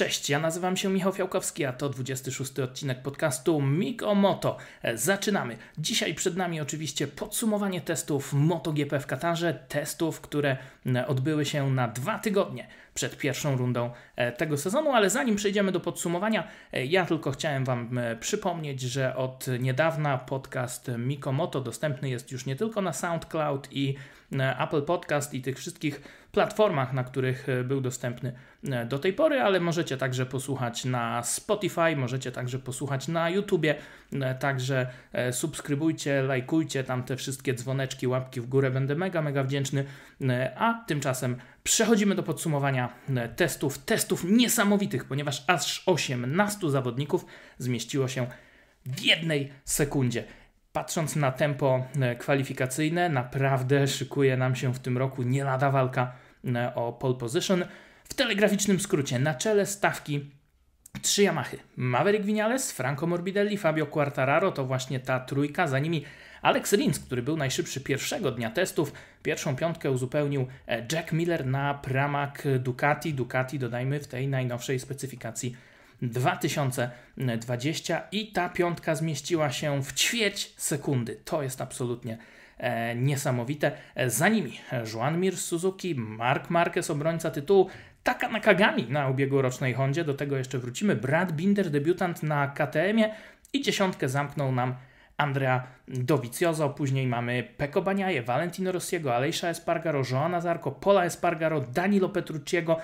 Cześć, ja nazywam się Michał Fiałkowski, a to 26 odcinek podcastu Mikomoto. Moto. Zaczynamy. Dzisiaj przed nami oczywiście podsumowanie testów MotoGP w Katarze, testów, które odbyły się na dwa tygodnie przed pierwszą rundą e, tego sezonu, ale zanim przejdziemy do podsumowania, e, ja tylko chciałem Wam przypomnieć, że od niedawna podcast Mikomoto dostępny jest już nie tylko na SoundCloud i Apple Podcast i tych wszystkich platformach, na których e, był dostępny e, do tej pory, ale możecie także posłuchać na Spotify, możecie także posłuchać na YouTubie. E, także subskrybujcie, lajkujcie tam te wszystkie dzwoneczki, łapki w górę. Będę mega, mega wdzięczny. A tymczasem przechodzimy do podsumowania testów. Testów niesamowitych, ponieważ aż 18 zawodników zmieściło się w jednej sekundzie. Patrząc na tempo kwalifikacyjne, naprawdę szykuje nam się w tym roku nie lada walka o pole position. W telegraficznym skrócie, na czele stawki trzy Yamahy. Maverick Vinales, Franco Morbidelli, Fabio Quartararo to właśnie ta trójka, za nimi Alex Rins, który był najszybszy pierwszego dnia testów. Pierwszą piątkę uzupełnił e, Jack Miller na pramak Ducati. Ducati dodajmy w tej najnowszej specyfikacji 2020 i ta piątka zmieściła się w ćwierć sekundy. To jest absolutnie E, niesamowite. E, za nimi Juan Mir Suzuki, Mark Marquez, obrońca tytułu, Taka Nakagami na ubiegłorocznej Hondzie, do tego jeszcze wrócimy. Brad Binder, debiutant na KTM-ie i dziesiątkę zamknął nam Andrea Dovizioso, później mamy Peko Baniaje, Valentino Rossiego, Alejsza Espargaro, Joana Zarco Pola Espargaro, Danilo Petrucciego,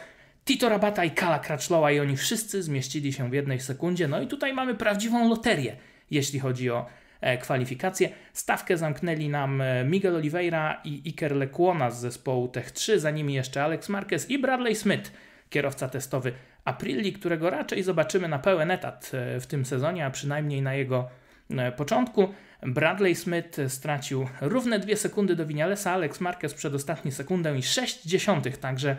Tito Rabata i Kala Kraczloa i oni wszyscy zmieścili się w jednej sekundzie. No i tutaj mamy prawdziwą loterię, jeśli chodzi o E, kwalifikacje. Stawkę zamknęli nam e, Miguel Oliveira i Iker Lekuona z zespołu Tech 3, za nimi jeszcze Alex Marquez i Bradley Smith, kierowca testowy Aprili, którego raczej zobaczymy na pełen etat e, w tym sezonie, a przynajmniej na jego początku. Bradley Smith stracił równe dwie sekundy do Vinalesa, Alex Marquez przedostatni sekundę i 6 dziesiątych, także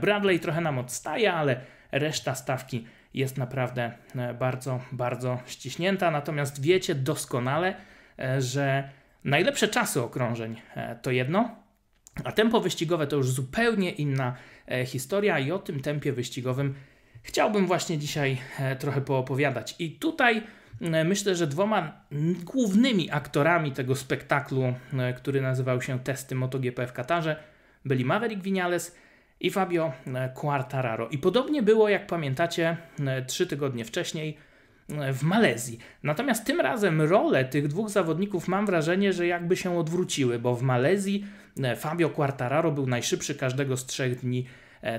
Bradley trochę nam odstaje, ale reszta stawki jest naprawdę e, bardzo, bardzo ściśnięta. Natomiast wiecie doskonale, e, że najlepsze czasy okrążeń e, to jedno, a tempo wyścigowe to już zupełnie inna historia i o tym tempie wyścigowym chciałbym właśnie dzisiaj trochę poopowiadać. I tutaj myślę, że dwoma głównymi aktorami tego spektaklu, który nazywał się Testy MotoGP w Katarze, byli Maverick Vinales i Fabio e, Quartararo. I podobnie było, jak pamiętacie, e, trzy tygodnie wcześniej e, w Malezji. Natomiast tym razem role tych dwóch zawodników mam wrażenie, że jakby się odwróciły, bo w Malezji Fabio Quartararo był najszybszy każdego z trzech dni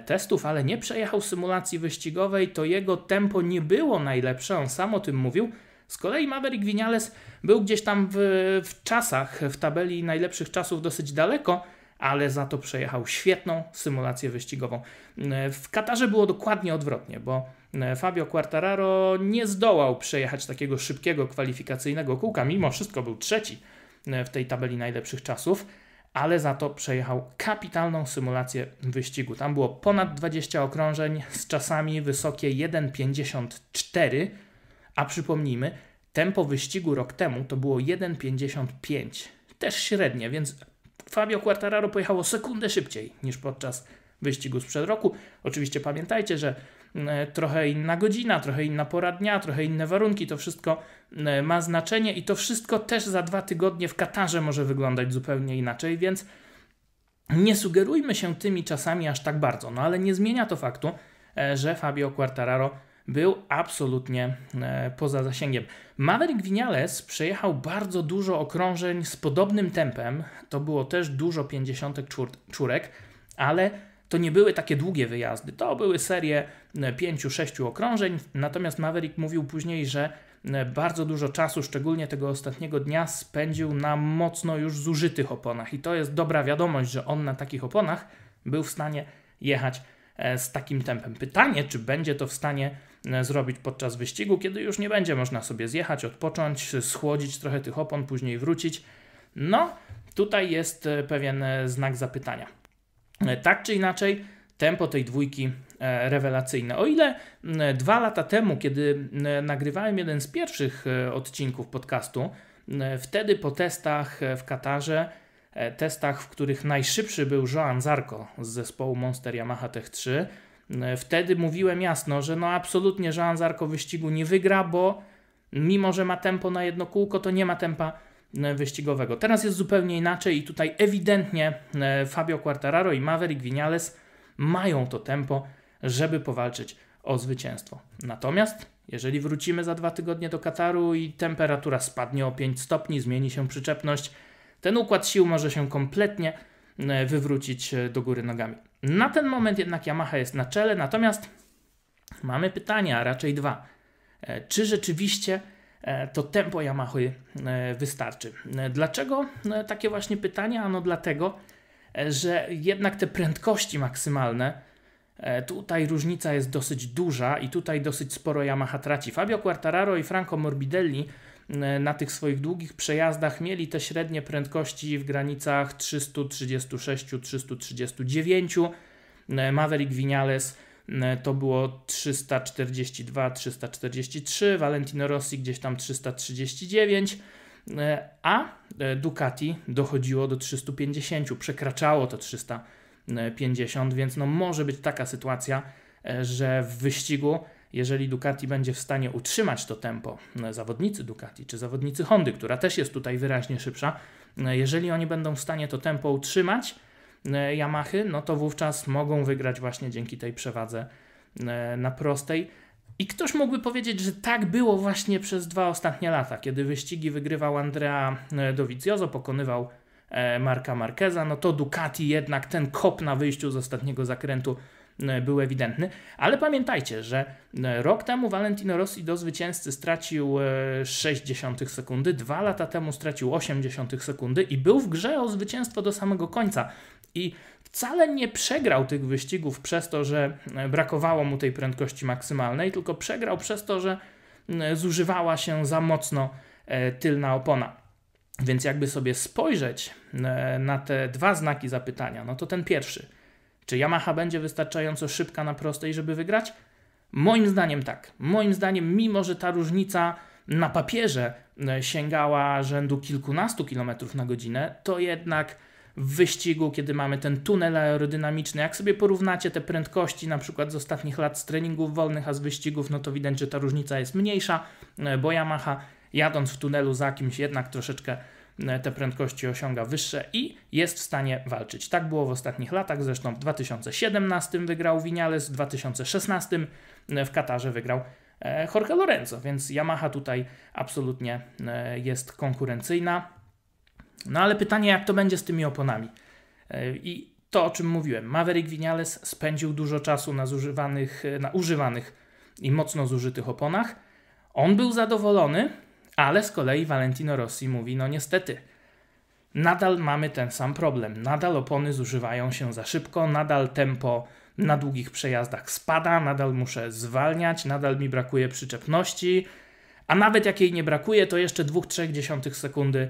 testów, ale nie przejechał symulacji wyścigowej, to jego tempo nie było najlepsze, on sam o tym mówił. Z kolei Maverick Vinales był gdzieś tam w, w czasach, w tabeli najlepszych czasów dosyć daleko, ale za to przejechał świetną symulację wyścigową. E, w Katarze było dokładnie odwrotnie, bo e, Fabio Quartararo nie zdołał przejechać takiego szybkiego kwalifikacyjnego kółka, mimo wszystko był trzeci e, w tej tabeli najlepszych czasów, ale za to przejechał kapitalną symulację wyścigu. Tam było ponad 20 okrążeń z czasami wysokie 1,54, a przypomnijmy, tempo wyścigu rok temu to było 1,55. Też średnie, więc Fabio Quartararo pojechało sekundę szybciej niż podczas wyścigu sprzed roku. Oczywiście pamiętajcie, że mm, e, trochę inna godzina, trochę inna pora dnia, trochę inne warunki, to wszystko mm, e, ma znaczenie i to wszystko też za dwa tygodnie w Katarze może wyglądać zupełnie inaczej, więc nie sugerujmy się tymi czasami aż tak bardzo, no ale nie zmienia to faktu, e, że Fabio Quartararo był absolutnie e, poza zasięgiem. Maverick Vinales przejechał bardzo dużo okrążeń z podobnym tempem, to było też dużo 50 czurek, ale to nie były takie długie wyjazdy, to były serie 5-6 e, okrążeń, natomiast Maverick mówił później, że e, bardzo dużo czasu, szczególnie tego ostatniego dnia, spędził na mocno już zużytych oponach. I to jest dobra wiadomość, że on na takich oponach był w stanie jechać z takim tempem. Pytanie, czy będzie to w stanie E, zrobić podczas wyścigu, kiedy już nie będzie można sobie zjechać, odpocząć, schłodzić trochę tych opon, później wrócić. No, tutaj jest e, pewien e, znak zapytania. Tak czy inaczej, tempo tej dwójki rewelacyjne. O ile dwa lata temu, kiedy nagrywałem jeden z pierwszych odcinków podcastu, wtedy po testach w Katarze, testach, w których najszybszy był Joan Zarko z zespołu Monster Yamaha Tech 3, E, wtedy mówiłem jasno, że no absolutnie Jean Zarko wyścigu nie wygra, bo mimo, że ma tempo na jedno kółko, to nie ma tempa e, wyścigowego. Teraz jest zupełnie inaczej i tutaj ewidentnie e, Fabio Quartararo i Maverick Vinales mają to tempo, żeby powalczyć o zwycięstwo. Natomiast jeżeli wrócimy za dwa tygodnie do Kataru i temperatura spadnie o 5 stopni, zmieni się przyczepność, ten układ sił może się kompletnie wywrócić do góry nogami. Na ten moment jednak Yamaha jest na czele, natomiast mamy pytania, a raczej dwa. E, czy rzeczywiście e, to tempo Yamahy e, wystarczy? Dlaczego takie właśnie pytania? Ano dlatego, że jednak te prędkości maksymalne, tutaj różnica jest dosyć duża i tutaj dosyć sporo Yamaha traci. Fabio Quartararo i Franco Morbidelli E, na tych swoich długich przejazdach mieli te średnie prędkości w granicach 336-339. E, Maverick Vinales e, to było 342-343, Valentino Rossi gdzieś tam 339, a Ducati dochodziło do 350, przekraczało to 350, więc no może być taka sytuacja, że w wyścigu jeżeli Ducati będzie w stanie utrzymać to tempo, e, zawodnicy Ducati czy zawodnicy Hondy, która też jest tutaj wyraźnie szybsza, e, jeżeli oni będą w stanie to tempo utrzymać e, Yamahy, no to wówczas mogą wygrać właśnie dzięki tej przewadze na prostej. I ktoś mógłby powiedzieć, że tak było właśnie przez dwa ostatnie lata, kiedy wyścigi wygrywał Andrea Dovizioso, pokonywał Marka Marqueza, no to Ducati jednak ten kop na wyjściu z ostatniego zakrętu E, był ewidentny. Ale pamiętajcie, że e, rok temu Valentino Rossi do zwycięzcy stracił 0,6 e, sekundy, dwa lata temu stracił 0,8 sekundy i był w grze o zwycięstwo do samego końca. I wcale nie przegrał tych wyścigów przez to, że brakowało mu tej prędkości maksymalnej, tylko przegrał przez to, że zużywała się za mocno tylna opona. Więc jakby sobie spojrzeć na te dwa znaki zapytania, no to ten pierwszy – czy Yamaha będzie wystarczająco szybka na prostej, żeby wygrać? Moim zdaniem tak. Moim zdaniem, mimo że ta różnica na papierze e, sięgała rzędu kilkunastu kilometrów na godzinę, to jednak w wyścigu, kiedy mamy ten tunel aerodynamiczny, jak sobie porównacie te prędkości na przykład z ostatnich lat z treningów wolnych, a z wyścigów, no to widać, że ta różnica jest mniejsza, e, bo Yamaha jadąc w tunelu za kimś jednak troszeczkę E, te prędkości osiąga wyższe i jest w stanie walczyć. Tak było w ostatnich latach, zresztą w 2017 wygrał Vinales, w 2016 e, w Katarze wygrał e, Jorge Lorenzo, więc Yamaha tutaj absolutnie jest konkurencyjna. No ale pytanie, jak to będzie z tymi oponami? I to, o czym mówiłem, Maverick Vinales spędził dużo czasu na, zużywanych, na używanych i mocno zużytych oponach. On był zadowolony, ale z kolei Valentino Rossi mówi, no niestety, nadal mamy ten sam problem. Nadal opony zużywają się za szybko, nadal tempo na długich przejazdach spada, nadal muszę zwalniać, nadal mi brakuje przyczepności, a nawet jak jej nie brakuje, to jeszcze 2-3 sekundy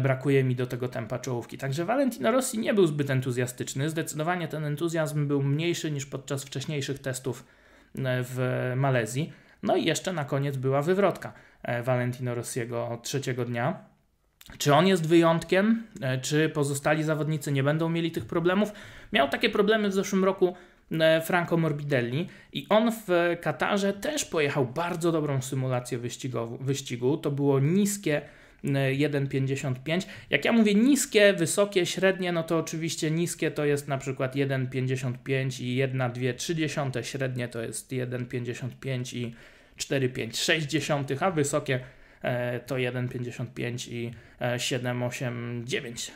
brakuje mi do tego tempa czołówki. Także Valentino Rossi nie był zbyt entuzjastyczny. Zdecydowanie ten entuzjazm był mniejszy niż podczas wcześniejszych testów w Malezji. No i jeszcze na koniec była wywrotka. E, Valentino Rossiego od trzeciego dnia. Czy on jest wyjątkiem? E, czy pozostali zawodnicy nie będą mieli tych problemów? Miał takie problemy w zeszłym roku e, Franco Morbidelli i on w Katarze też pojechał bardzo dobrą symulację wyścigu. To było niskie 1,55. Jak ja mówię niskie, wysokie, średnie, no to oczywiście niskie to jest na przykład 1,55 i 1,2,3, średnie to jest 1,55 i 4,5,6, a wysokie e, to 1,55 i 7,8,9.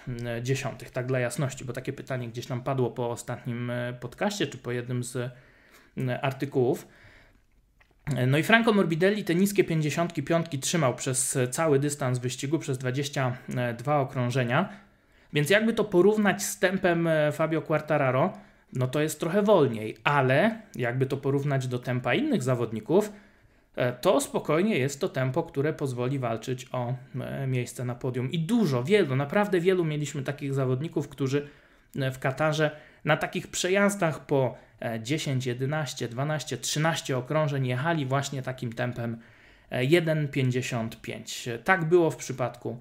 E, e, tak dla jasności, bo takie pytanie gdzieś nam padło po ostatnim podcaście, czy po jednym z artykułów. No i Franco Morbidelli te niskie 55 trzymał przez cały dystans wyścigu, przez 22 okrążenia. Więc jakby to porównać z tempem Fabio Quartararo, no to jest trochę wolniej, ale jakby to porównać do tempa innych zawodników, E, to spokojnie jest to tempo, które pozwoli walczyć o e, miejsce na podium. I dużo, wielu, naprawdę wielu mieliśmy takich zawodników, którzy e, w Katarze na takich przejazdach po 10, 11, 12, 13 okrążeń jechali właśnie takim tempem 1,55. Tak było w przypadku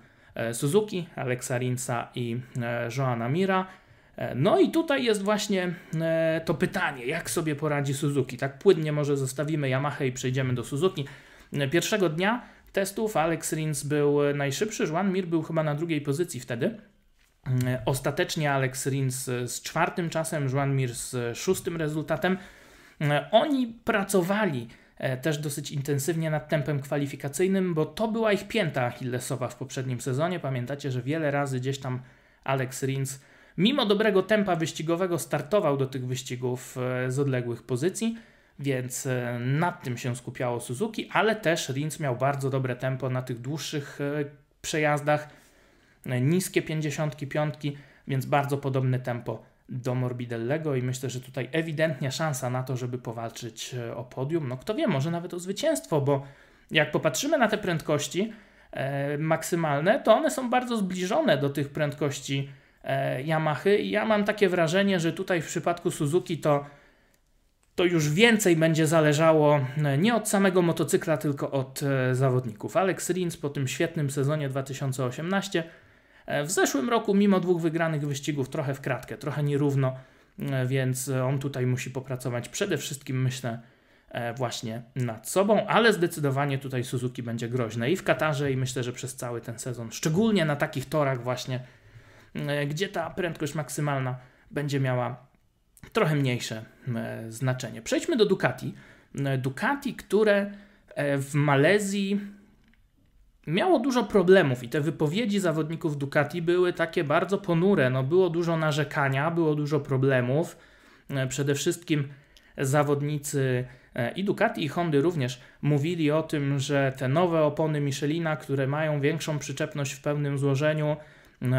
Suzuki, Aleksa Rinsa i Joana Mira. E, no i tutaj jest właśnie e, to pytanie, jak sobie poradzi Suzuki. Tak płynnie może zostawimy Yamaha i przejdziemy do Suzuki. E, pierwszego dnia testów Alex Rins był najszybszy, Juan Mir był chyba na drugiej pozycji wtedy. Ostatecznie Alex Rins z czwartym czasem, Juan Mir z szóstym rezultatem. Oni pracowali też dosyć intensywnie nad tempem kwalifikacyjnym, bo to była ich pięta achillesowa w poprzednim sezonie. Pamiętacie, że wiele razy gdzieś tam Alex Rins Mimo dobrego tempa wyścigowego startował do tych wyścigów e, z odległych pozycji, więc e, nad tym się skupiało Suzuki, ale też Rins miał bardzo dobre tempo na tych dłuższych e, przejazdach, niskie 55, więc bardzo podobne tempo do Morbidellego i myślę, że tutaj ewidentnie szansa na to, żeby powalczyć o podium. No kto wie, może nawet o zwycięstwo, bo jak popatrzymy na te prędkości maksymalne, to one są bardzo zbliżone do tych prędkości E, Yamahy. I ja mam takie wrażenie, że tutaj w przypadku Suzuki to, to już więcej będzie zależało e, nie od samego motocykla, tylko od e, zawodników. Alex Rins po tym świetnym sezonie 2018 w zeszłym roku, mimo dwóch wygranych wyścigów, trochę w kratkę, trochę nierówno, więc on tutaj musi popracować przede wszystkim, myślę, właśnie nad sobą, ale zdecydowanie tutaj Suzuki będzie groźne i w Katarze, i myślę, że przez cały ten sezon, szczególnie na takich torach, właśnie E, gdzie ta prędkość maksymalna będzie miała trochę mniejsze e, znaczenie. Przejdźmy do Ducati. E, Ducati, które w Malezji miało dużo problemów i te wypowiedzi zawodników Ducati były takie bardzo ponure. No, było dużo narzekania, było dużo problemów. Przede wszystkim zawodnicy i Ducati i Hondy również mówili o tym, że te nowe opony Michelina, które mają większą przyczepność w pełnym złożeniu,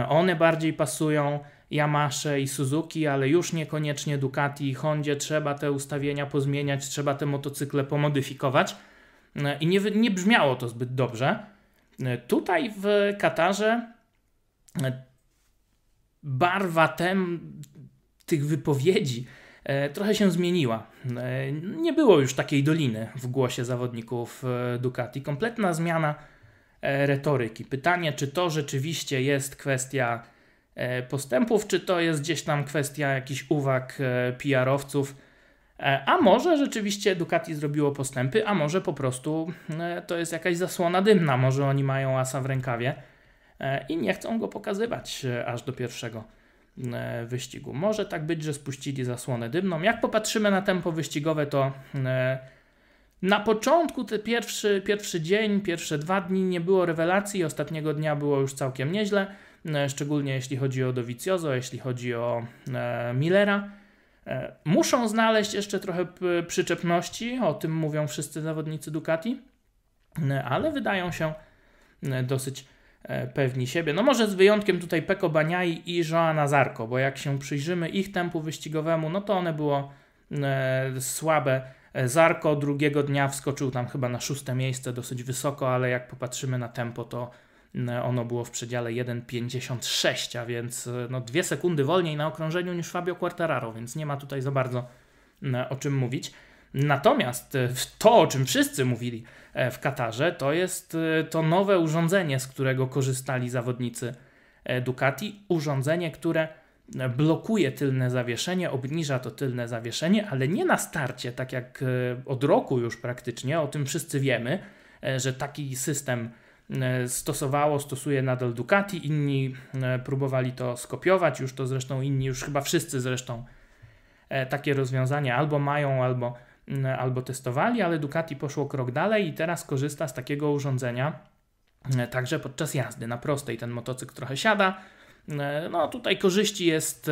one bardziej pasują Yamasze i Suzuki, ale już niekoniecznie Ducati i Hondzie. Trzeba te ustawienia pozmieniać, trzeba te motocykle pomodyfikować. I nie, nie brzmiało to zbyt dobrze. Tutaj w Katarze barwa tem, tych wypowiedzi e, trochę się zmieniła. E, nie było już takiej doliny w głosie zawodników e, Ducati. Kompletna zmiana E, retoryki. Pytanie, czy to rzeczywiście jest kwestia e, postępów, czy to jest gdzieś tam kwestia jakichś uwag e, PR-owców. A może rzeczywiście Ducati zrobiło postępy, a może po prostu to jest jakaś zasłona dymna, może oni mają asa w rękawie i nie chcą go pokazywać aż do pierwszego wyścigu. Może tak być, że spuścili zasłonę dymną. Jak popatrzymy na tempo wyścigowe, to na początku, ten pierwszy, pierwszy dzień, pierwsze dwa dni nie było rewelacji, ostatniego dnia było już całkiem nieźle, e, szczególnie jeśli chodzi o Dovizioso, jeśli chodzi o e, Millera. E, muszą znaleźć jeszcze trochę przyczepności, o tym mówią wszyscy zawodnicy Ducati, e, ale wydają się e, dosyć pewni siebie. No może z wyjątkiem tutaj Peko Baniai i Joana Zarko, bo jak się przyjrzymy ich tempu wyścigowemu, no to one było e, słabe E, Zarko drugiego dnia wskoczył tam chyba na szóste miejsce, dosyć wysoko, ale jak popatrzymy na tempo, to e, ono było w przedziale 1,56, a więc e, no dwie sekundy wolniej na okrążeniu niż Fabio Quartararo, więc nie ma tutaj za bardzo o czym mówić. Natomiast to, o czym wszyscy mówili w Katarze, to jest to nowe urządzenie, z którego korzystali zawodnicy Ducati. Urządzenie, które blokuje tylne zawieszenie, obniża to tylne zawieszenie, ale nie na starcie, tak jak e, od roku już praktycznie, o tym wszyscy wiemy, e, że taki system e, stosowało, stosuje nadal Ducati, inni próbowali to skopiować, już to zresztą inni, już chyba wszyscy zresztą takie rozwiązania albo mają, albo, albo testowali, ale Ducati poszło krok dalej i teraz korzysta z takiego urządzenia także podczas jazdy. Na prostej ten motocykl trochę siada, E, no tutaj korzyści jest,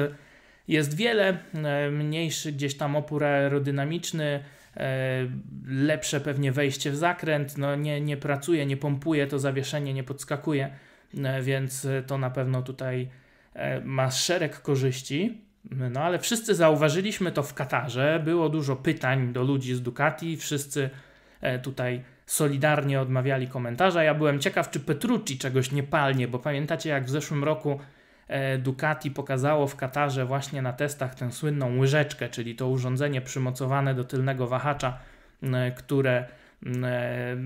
jest wiele, e, mniejszy gdzieś tam opór aerodynamiczny, e, lepsze pewnie wejście w zakręt, no nie, nie pracuje, nie pompuje to zawieszenie, nie podskakuje, więc to na pewno tutaj ma szereg korzyści. No ale wszyscy zauważyliśmy to w Katarze, było dużo pytań do ludzi z Ducati, wszyscy tutaj solidarnie odmawiali komentarza. Ja byłem ciekaw, czy Petrucci czegoś nie palnie, bo pamiętacie jak w zeszłym roku E, Ducati pokazało w Katarze właśnie na testach tę słynną łyżeczkę, czyli to urządzenie przymocowane do tylnego wahacza, które e,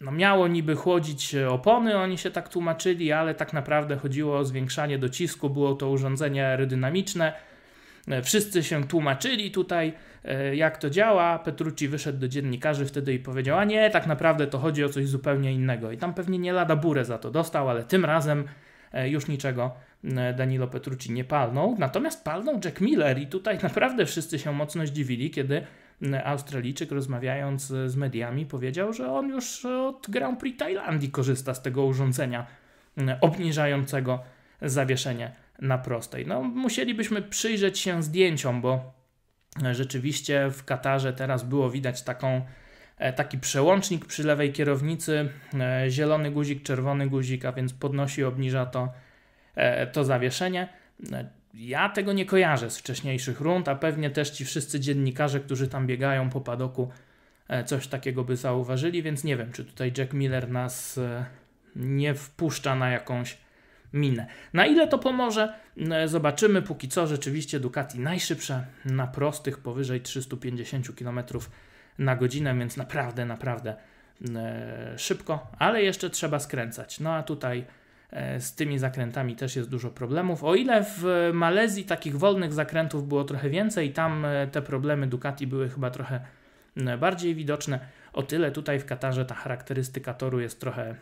no miało niby chłodzić opony, oni się tak tłumaczyli, ale tak naprawdę chodziło o zwiększanie docisku, było to urządzenie aerodynamiczne. E, wszyscy się tłumaczyli tutaj, jak to działa. Petrucci wyszedł do dziennikarzy wtedy i powiedział: A nie, tak naprawdę to chodzi o coś zupełnie innego. I tam pewnie nie lada burę za to dostał, ale tym razem już niczego E, Danilo Petrucci nie palnął, natomiast palnął Jack Miller i tutaj naprawdę wszyscy się mocno zdziwili, kiedy Australijczyk rozmawiając e, z mediami powiedział, że on już od Grand Prix Tajlandii korzysta z tego urządzenia obniżającego zawieszenie na prostej. No, musielibyśmy przyjrzeć się zdjęciom, bo e, rzeczywiście w Katarze teraz było widać taką, taki przełącznik przy lewej kierownicy, zielony guzik, czerwony guzik, a więc podnosi, obniża to E, to zawieszenie. E, ja tego nie kojarzę z wcześniejszych rund, a pewnie też ci wszyscy dziennikarze, którzy tam biegają po padoku, e, coś takiego by zauważyli, więc nie wiem, czy tutaj Jack Miller nas nie wpuszcza na jakąś minę. Na ile to pomoże, mm, zobaczymy. Póki co rzeczywiście Ducati najszybsze na prostych powyżej 350 km na godzinę, więc naprawdę, naprawdę mm, szybko, ale jeszcze trzeba skręcać. No a tutaj E, z tymi zakrętami też jest dużo problemów. O ile w Malezji takich wolnych zakrętów było trochę więcej, tam e, te problemy Ducati były chyba trochę e, bardziej widoczne. O tyle tutaj w Katarze ta charakterystyka toru jest trochę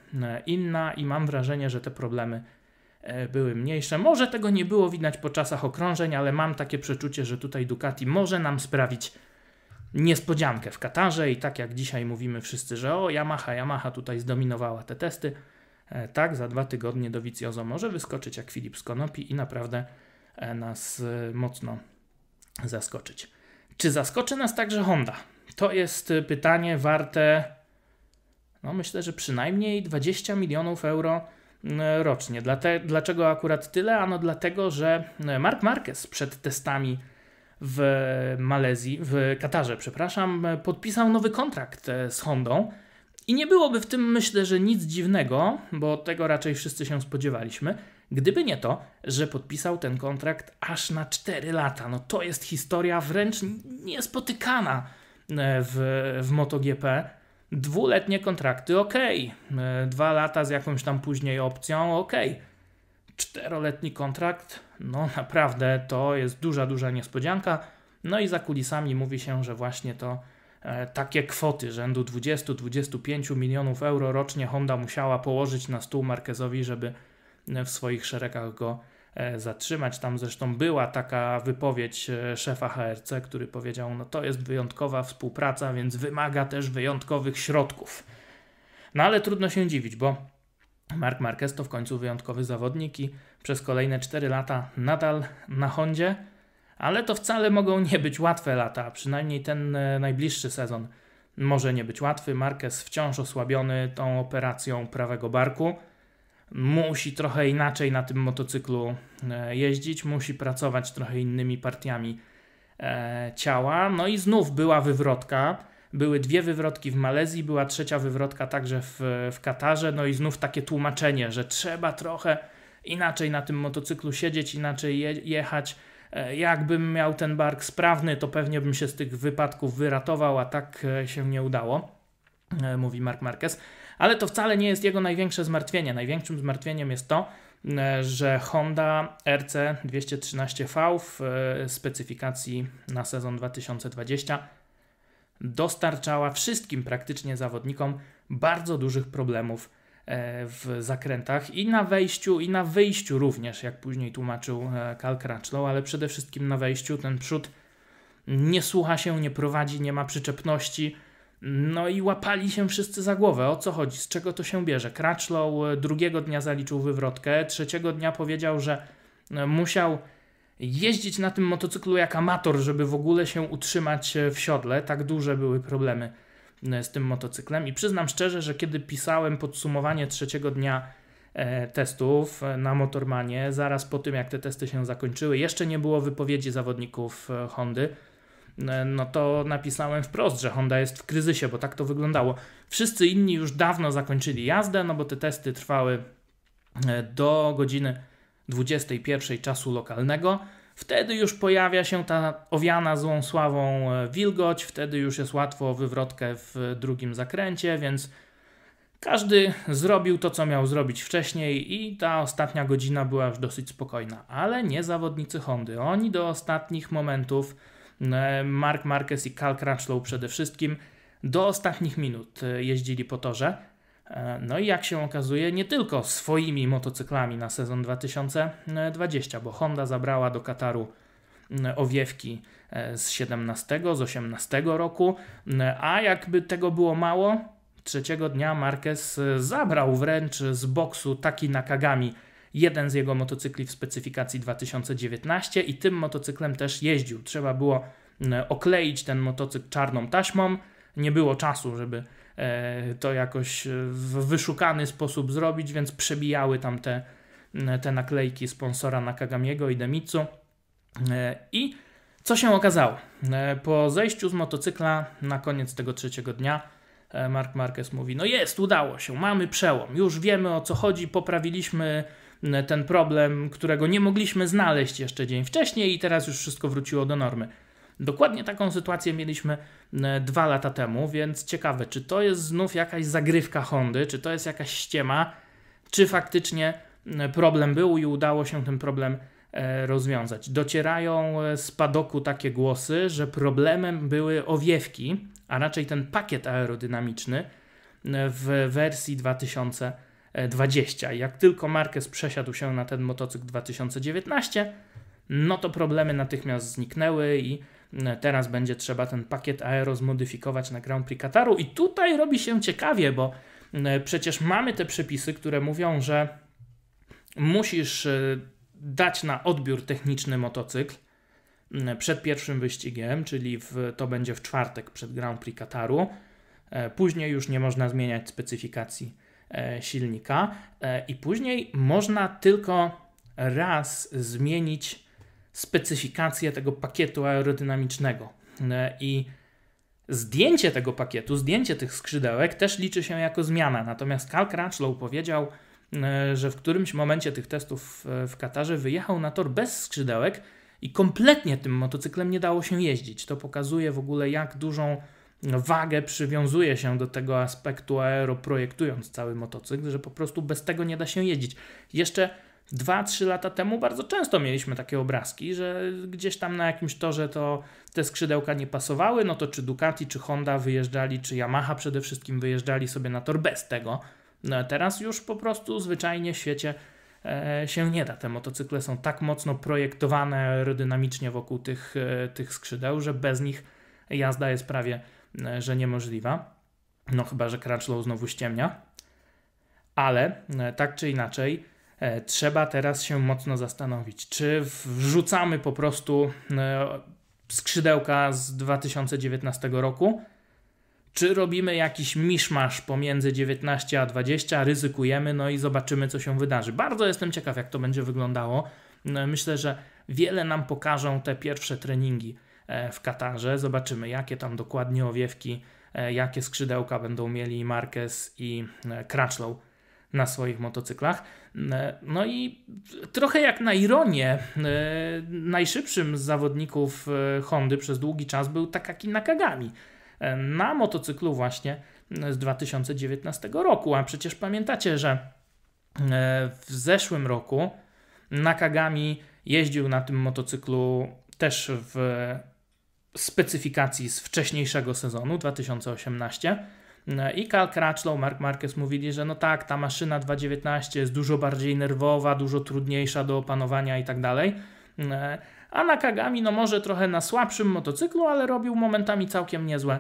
inna i mam wrażenie, że te problemy były mniejsze. Może tego nie było widać po czasach okrążeń, ale mam takie przeczucie, że tutaj Ducati może nam sprawić niespodziankę w Katarze i tak jak dzisiaj mówimy wszyscy, że o Yamaha, Yamaha tutaj zdominowała te testy E, tak za dwa tygodnie do Viciozo może wyskoczyć jak Filip z Konopi i naprawdę e, nas e, mocno zaskoczyć. Czy zaskoczy nas także Honda? To jest pytanie warte, no myślę, że przynajmniej 20 milionów euro rocznie. Dlate, dlaczego akurat tyle? Ano dlatego, że Mark Marquez przed testami w Malezji, w Katarze, przepraszam, podpisał nowy kontrakt z Hondą i nie byłoby w tym, myślę, że nic dziwnego, bo tego raczej wszyscy się spodziewaliśmy, gdyby nie to, że podpisał ten kontrakt aż na 4 lata. No to jest historia wręcz niespotykana e, w, w MotoGP. Dwuletnie kontrakty, ok. E, dwa lata z jakąś tam później opcją, ok. Czteroletni kontrakt, no naprawdę to jest duża, duża niespodzianka. No i za kulisami mówi się, że właśnie to E, takie kwoty rzędu 20-25 milionów euro rocznie Honda musiała położyć na stół Marquezowi, żeby e, w swoich szeregach go e, zatrzymać. Tam zresztą była taka wypowiedź szefa HRC, który powiedział: No to jest wyjątkowa współpraca, więc wymaga też wyjątkowych środków. No ale trudno się dziwić, bo Mark Marquez to w końcu wyjątkowy zawodnik i przez kolejne 4 lata nadal na Hondzie ale to wcale mogą nie być łatwe lata, przynajmniej ten e, najbliższy sezon może nie być łatwy. Marquez wciąż osłabiony tą operacją prawego barku. Musi trochę inaczej na tym motocyklu e, jeździć, musi pracować trochę innymi partiami e, ciała. No i znów była wywrotka. Były dwie wywrotki w Malezji, była trzecia wywrotka także w, w Katarze. No i znów takie tłumaczenie, że trzeba trochę inaczej na tym motocyklu siedzieć, inaczej jechać E, jakbym miał ten bark sprawny, to pewnie bym się z tych wypadków wyratował, a tak e, się nie udało, e, mówi Mark Marquez. Ale to wcale nie jest jego największe zmartwienie. Największym zmartwieniem jest to, że Honda RC 213V w specyfikacji na sezon 2020 dostarczała wszystkim praktycznie zawodnikom bardzo dużych problemów E, w zakrętach i na wejściu, i na wyjściu również, jak później tłumaczył e, Karl Crutchlow, ale przede wszystkim na wejściu ten przód nie słucha się, nie prowadzi, nie ma przyczepności. No i łapali się wszyscy za głowę. O co chodzi? Z czego to się bierze? Crutchlow e, drugiego dnia zaliczył wywrotkę, trzeciego dnia powiedział, że musiał jeździć na tym motocyklu jak amator, żeby w ogóle się utrzymać w siodle. Tak duże były problemy E, z tym motocyklem. I przyznam szczerze, że kiedy pisałem podsumowanie trzeciego dnia e, testów e, na Motormanie, zaraz po tym jak te testy się zakończyły, jeszcze nie było wypowiedzi zawodników Hondy no to napisałem wprost, że Honda jest w kryzysie, bo tak to wyglądało. Wszyscy inni już dawno zakończyli jazdę, no bo te testy trwały do godziny 21 czasu lokalnego. Wtedy już pojawia się ta owiana złą sławą e, wilgoć, wtedy już jest łatwo wywrotkę w drugim zakręcie, więc każdy zrobił to, co miał zrobić wcześniej, i ta ostatnia godzina była już dosyć spokojna. Ale nie zawodnicy Hondy. Oni do ostatnich momentów, e, Mark Marquez i Cal Crutchlow przede wszystkim, do ostatnich minut e, jeździli po torze. E, no i jak się okazuje, nie tylko swoimi motocyklami na sezon 2020, bo Honda zabrała do Kataru mm, owiewki e, z 17, z 18 roku, mm, a jakby tego było mało, trzeciego dnia Marquez e, zabrał wręcz z boksu taki Nakagami jeden z jego motocykli w specyfikacji 2019 i tym motocyklem też jeździł. Trzeba było mm, okleić ten motocykl czarną taśmą, nie było czasu, żeby E, to jakoś e, w wyszukany sposób zrobić, więc przebijały tam te, te naklejki sponsora Nakagamiego i Demitsu. E, I co się okazało? Po zejściu z motocykla na koniec tego trzeciego dnia Mark Marquez mówi: No jest, udało się, mamy przełom, już wiemy o co chodzi, poprawiliśmy ten problem, którego nie mogliśmy znaleźć jeszcze dzień wcześniej i teraz już wszystko wróciło do normy. Dokładnie taką sytuację mieliśmy e, dwa lata temu, więc ciekawe, czy to jest znów jakaś zagrywka Hondy, czy to jest jakaś ściema, czy faktycznie e, problem był i udało się ten problem e, rozwiązać. Docierają z padoku takie głosy, że problemem były owiewki, a raczej ten pakiet aerodynamiczny w wersji 2020. Jak tylko Marquez przesiadł się na ten motocykl 2019, no to problemy natychmiast zniknęły i Teraz będzie trzeba ten pakiet aero zmodyfikować na Grand Prix Kataru i tutaj robi się ciekawie, bo e, przecież mamy te przepisy, które mówią, że musisz e, dać na odbiór techniczny motocykl przed pierwszym wyścigiem, czyli w, to będzie w czwartek przed Grand Prix Kataru. E, później już nie można zmieniać specyfikacji silnika i później można tylko raz zmienić specyfikację tego pakietu aerodynamicznego. E, I zdjęcie tego pakietu, zdjęcie tych skrzydełek też liczy się jako zmiana. Natomiast Karl Crutchlow powiedział, e, że w którymś momencie tych testów e, w Katarze wyjechał na tor bez skrzydełek i kompletnie tym motocyklem nie dało się jeździć. To pokazuje w ogóle, jak dużą wagę przywiązuje się do tego aspektu aero, projektując cały motocykl, że po prostu bez tego nie da się jeździć. Jeszcze 2-3 lata temu bardzo często mieliśmy takie obrazki, że gdzieś tam na jakimś torze to te skrzydełka nie pasowały, no to czy Ducati, czy Honda wyjeżdżali, czy Yamaha przede wszystkim wyjeżdżali sobie na tor bez tego. No teraz już po prostu zwyczajnie w świecie e, się nie da. Te motocykle są tak mocno projektowane aerodynamicznie wokół tych, e, tych skrzydeł, że bez nich jazda jest prawie e, że niemożliwa. No chyba, że Crutchlow znowu ściemnia. Ale e, tak czy inaczej, E, trzeba teraz się mocno zastanowić, czy wrzucamy po prostu e, skrzydełka z 2019 roku, czy robimy jakiś miszmasz pomiędzy 19 a 20, ryzykujemy, no i zobaczymy, co się wydarzy. Bardzo jestem ciekaw, jak to będzie wyglądało. No, myślę, że wiele nam pokażą te pierwsze treningi e, w Katarze. Zobaczymy, jakie tam dokładnie owiewki, jakie skrzydełka będą mieli Marquez i Crutchlow na swoich motocyklach. E, no i trochę jak na ironię, e, najszybszym z zawodników e, Hondy przez długi czas był Takaki Nakagami. Na motocyklu właśnie z 2019 roku, a przecież pamiętacie, że w zeszłym roku Nakagami jeździł na tym motocyklu też w specyfikacji z wcześniejszego sezonu 2018 E, I Cal Crutchlow, Mark Marquez mówili, że no tak, ta maszyna 2.19 jest dużo bardziej nerwowa, dużo trudniejsza do opanowania i tak dalej. E, a Kagami, no może trochę na słabszym motocyklu, ale robił momentami całkiem niezłe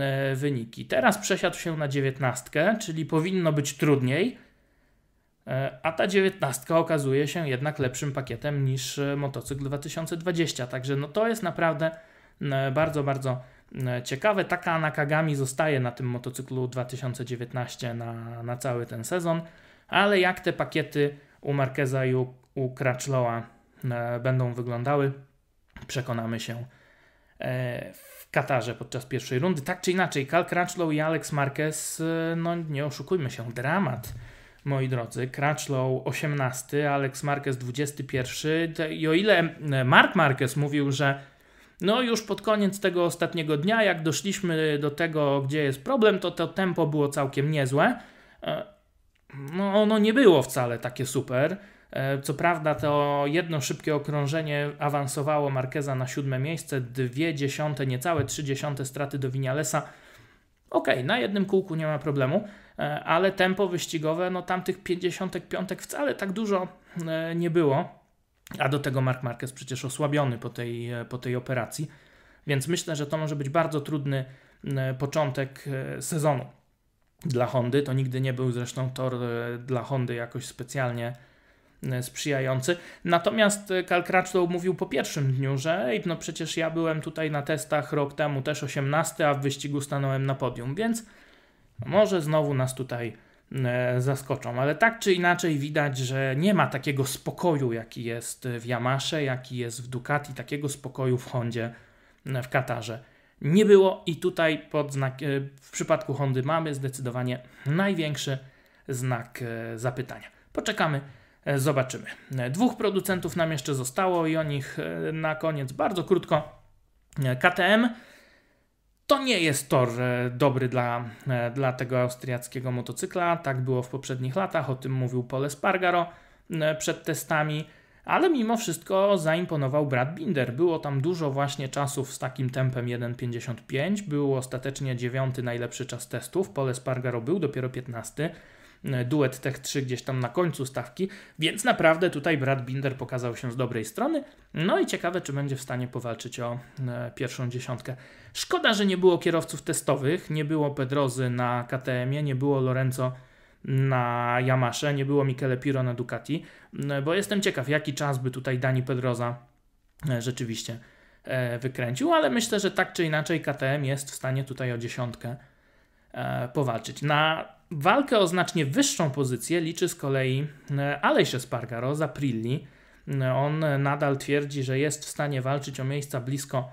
e, wyniki. Teraz przesiadł się na 19, czyli powinno być trudniej, a ta 19 okazuje się jednak lepszym pakietem niż motocykl 2020. Także no to jest naprawdę bardzo, bardzo E, ciekawe. Taka Nakagami zostaje na tym motocyklu 2019 na, na cały ten sezon, ale jak te pakiety u Markeza i u, u Crutchlowa e, będą wyglądały, przekonamy się e, w Katarze podczas pierwszej rundy. Tak czy inaczej, Karl Crutchlow i Alex Marquez, no nie oszukujmy się, dramat moi drodzy. Crutchlow 18, Alex Marquez 21. I o ile Mark Marquez mówił, że no już pod koniec tego ostatniego dnia, jak doszliśmy do tego, gdzie jest problem, to to tempo było całkiem niezłe. E, no ono nie było wcale takie super. E, co prawda to jedno szybkie okrążenie awansowało Markeza na siódme miejsce, dwie dziesiąte, niecałe trzy dziesiąte straty do Winialesa. Okej, okay, na jednym kółku nie ma problemu, e, ale tempo wyścigowe, no tamtych pięćdziesiątek piątek wcale tak dużo nie było. A do tego Mark Marquez przecież osłabiony po tej, e, po tej operacji. Więc myślę, że to może być bardzo trudny e, początek e, sezonu dla Hondy. To nigdy nie był zresztą tor dla Hondy jakoś specjalnie sprzyjający. Natomiast Cal mówił po pierwszym dniu, że no przecież ja byłem tutaj na testach rok temu też 18, a w wyścigu stanąłem na podium, więc może znowu nas tutaj E, zaskoczą. Ale tak czy inaczej widać, że nie ma takiego spokoju, jaki jest w Yamasze, jaki jest w Ducati, takiego spokoju w Hondzie e, w Katarze. Nie było i tutaj pod znak, e, w przypadku Hondy mamy zdecydowanie największy znak zapytania. Poczekamy, zobaczymy. Dwóch producentów nam jeszcze zostało i o nich na koniec bardzo krótko. KTM to nie jest tor e, dobry dla, e, dla tego austriackiego motocykla. Tak było w poprzednich latach, o tym mówił Pole Spargaro e, przed testami, ale mimo wszystko zaimponował Brad Binder. Było tam dużo właśnie czasów z takim tempem 1.55. Był ostatecznie dziewiąty najlepszy czas testów. Pole Spargaro był dopiero 15. Duet Tech 3 gdzieś tam na końcu stawki, więc naprawdę tutaj Brad Binder pokazał się z dobrej strony. No i ciekawe, czy będzie w stanie powalczyć o pierwszą dziesiątkę. Szkoda, że nie było kierowców testowych, nie było Pedrozy na KTM-ie, nie było Lorenzo na Yamasze, nie było Michele Piro na Ducati, no, bo jestem ciekaw, jaki czas by tutaj Dani Pedroza e, rzeczywiście e, wykręcił, ale myślę, że tak czy inaczej KTM jest w stanie tutaj o dziesiątkę e, powalczyć. Na walkę o znacznie wyższą pozycję liczy z kolei Aleix Espargaro z Aprilli. On nadal twierdzi, że jest w stanie walczyć o miejsca blisko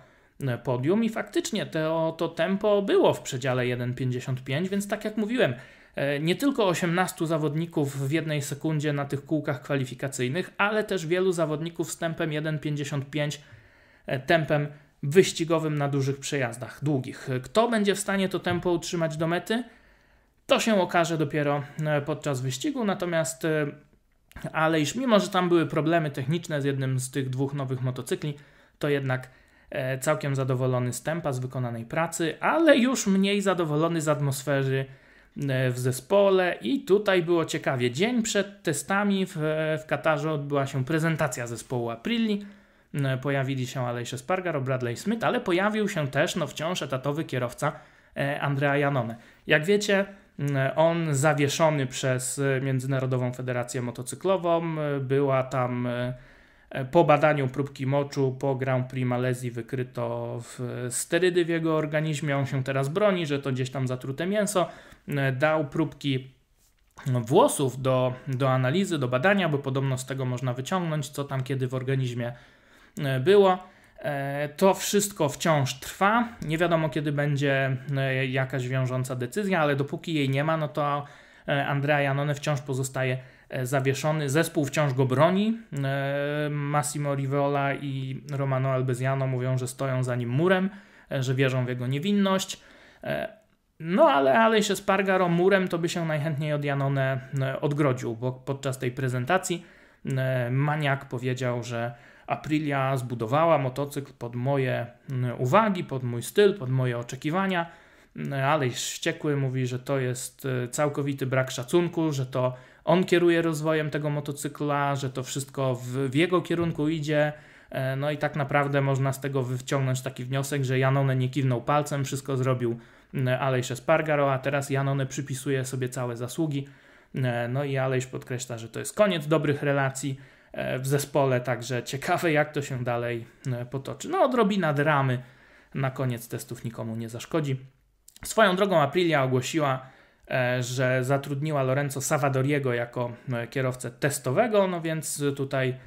podium i faktycznie to, to tempo było w przedziale 1,55, więc tak jak mówiłem, e, nie tylko 18 zawodników w jednej sekundzie na tych kółkach kwalifikacyjnych, ale też wielu zawodników z tempem 1,55, e, tempem wyścigowym na dużych przejazdach długich. Kto będzie w stanie to tempo utrzymać do mety? To się okaże dopiero e, podczas wyścigu, natomiast ale iż mimo, że tam były problemy techniczne z jednym z tych dwóch nowych motocykli, to jednak E, całkiem zadowolony z tempa, z wykonanej pracy, ale już mniej zadowolony z atmosfery e, w zespole i tutaj było ciekawie. Dzień przed testami w, w Katarze odbyła się prezentacja zespołu Aprili. E, pojawili się Alejsze Spargar, Bradley Smith, ale pojawił się też no, wciąż etatowy kierowca Andrea Janone. Jak wiecie, mm, on zawieszony przez Międzynarodową Federację Motocyklową, była tam E, po badaniu próbki moczu po Grand Prix Malezji wykryto sterydy w jego organizmie. On się teraz broni, że to gdzieś tam zatrute mięso. E, dał próbki włosów do, do analizy, do badania, bo podobno z tego można wyciągnąć, co tam kiedy w organizmie e, było. To wszystko wciąż trwa. Nie wiadomo, kiedy będzie jakaś wiążąca decyzja, ale dopóki jej nie ma, no to Andrea Janone wciąż pozostaje E, zawieszony. Zespół wciąż go broni. E, Massimo Rivola i Romano Albeziano mówią, że stoją za nim murem, e, że wierzą w jego niewinność. No ale Alej się Spargaro murem to by się najchętniej od Janone odgrodził, bo podczas tej prezentacji maniak powiedział, że Aprilia zbudowała motocykl pod moje uwagi, pod mój styl, pod moje oczekiwania. Alej wściekły mówi, że to jest całkowity brak szacunku, że to on kieruje rozwojem tego motocykla, że to wszystko w, w jego kierunku idzie. E, no i tak naprawdę można z tego wyciągnąć taki wniosek, że Janone nie kiwnął palcem, wszystko zrobił mm, Alejsze Spargaro, a teraz Janone przypisuje sobie całe zasługi. E, no i Alejsz podkreśla, że to jest koniec dobrych relacji e, w zespole, także ciekawe jak to się dalej potoczy. No odrobina dramy na koniec testów nikomu nie zaszkodzi. Swoją drogą Aprilia ogłosiła E, że zatrudniła Lorenzo Savadoriego jako e, kierowcę testowego, no więc tutaj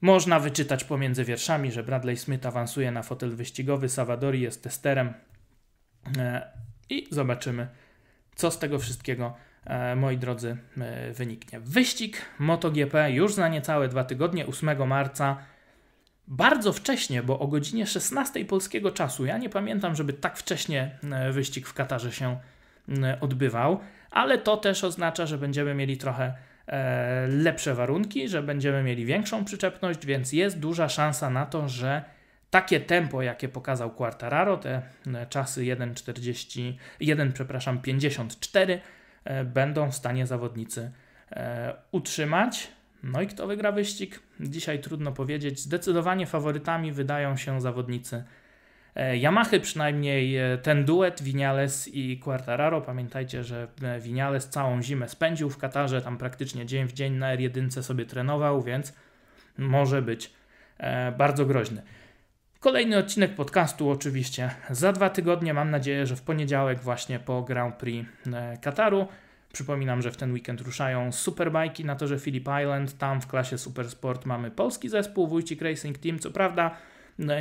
można wyczytać pomiędzy wierszami, że Bradley Smith awansuje na fotel wyścigowy, Savadori jest testerem e, i zobaczymy, co z tego wszystkiego, moi drodzy, wyniknie. Wyścig MotoGP już za niecałe dwa tygodnie, 8 marca bardzo wcześnie, bo o godzinie 16 polskiego czasu. Ja nie pamiętam, żeby tak wcześnie wyścig w Katarze się Mm, odbywał, ale to też oznacza, że będziemy mieli trochę e, lepsze warunki, że będziemy mieli większą przyczepność, więc jest duża szansa na to, że takie tempo, jakie pokazał Quartararo, te e, czasy 1,41, przepraszam, 54, e, będą w stanie zawodnicy utrzymać. No i kto wygra wyścig? Dzisiaj trudno powiedzieć. Zdecydowanie faworytami wydają się zawodnicy E, Yamaha przynajmniej e, ten duet Vinales i Quartararo. Pamiętajcie, że e, Vinales całą zimę spędził w Katarze, tam praktycznie dzień w dzień na R1 sobie trenował, więc może być bardzo groźny. Kolejny odcinek podcastu oczywiście za dwa tygodnie. Mam nadzieję, że w poniedziałek właśnie po Grand Prix Kataru. Przypominam, że w ten weekend ruszają superbajki na torze Philip Island. Tam w klasie Supersport mamy polski zespół Wójcik Racing Team. Co prawda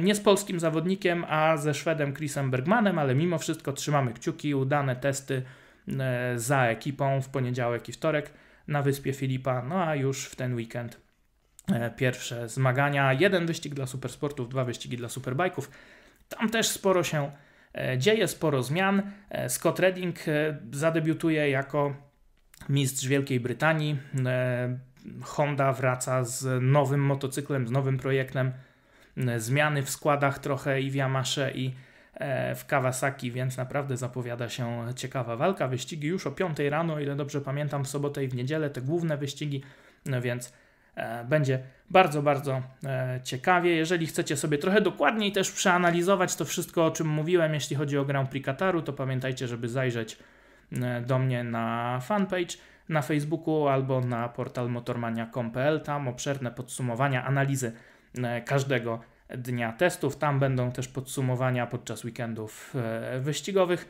nie z polskim zawodnikiem, a ze Szwedem Chrisem Bergmanem, ale mimo wszystko trzymamy kciuki, udane testy e, za ekipą w poniedziałek i wtorek na Wyspie Filipa, no a już w ten weekend e, pierwsze zmagania. Jeden wyścig dla supersportów, dwa wyścigi dla superbajków. Tam też sporo się e, dzieje, sporo zmian. Scott Redding zadebiutuje jako mistrz Wielkiej Brytanii. Honda wraca z nowym motocyklem, z nowym projektem. E, zmiany w składach trochę i w Yamasze i e, w Kawasaki, więc naprawdę zapowiada się ciekawa walka. Wyścigi już o 5 rano, ile dobrze pamiętam, w sobotę i w niedzielę te główne wyścigi, no więc e, będzie bardzo, bardzo ciekawie. Jeżeli chcecie sobie trochę dokładniej też przeanalizować to wszystko, o czym mówiłem, jeśli chodzi o Grand Prix Kataru, to pamiętajcie, żeby zajrzeć do mnie na fanpage na Facebooku albo na portal motormania.com.pl. Tam obszerne podsumowania, analizy E, każdego dnia testów. Tam będą też podsumowania podczas weekendów e, wyścigowych.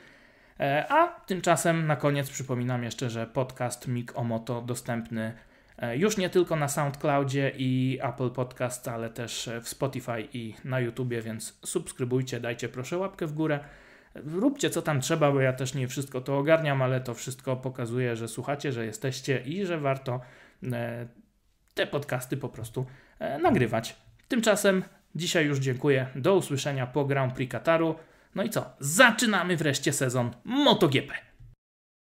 E, a tymczasem na koniec przypominam jeszcze, że podcast Mik Omoto dostępny już nie tylko na SoundCloudzie i Apple Podcast, ale też w Spotify i na YouTubie, więc subskrybujcie, dajcie proszę łapkę w górę. Róbcie co tam trzeba, bo ja też nie wszystko to ogarniam, ale to wszystko pokazuje, że słuchacie, że jesteście i że warto te podcasty po prostu nagrywać. Tymczasem dzisiaj już dziękuję. Do usłyszenia po Grand Prix Kataru. No i co? Zaczynamy wreszcie sezon MotoGP.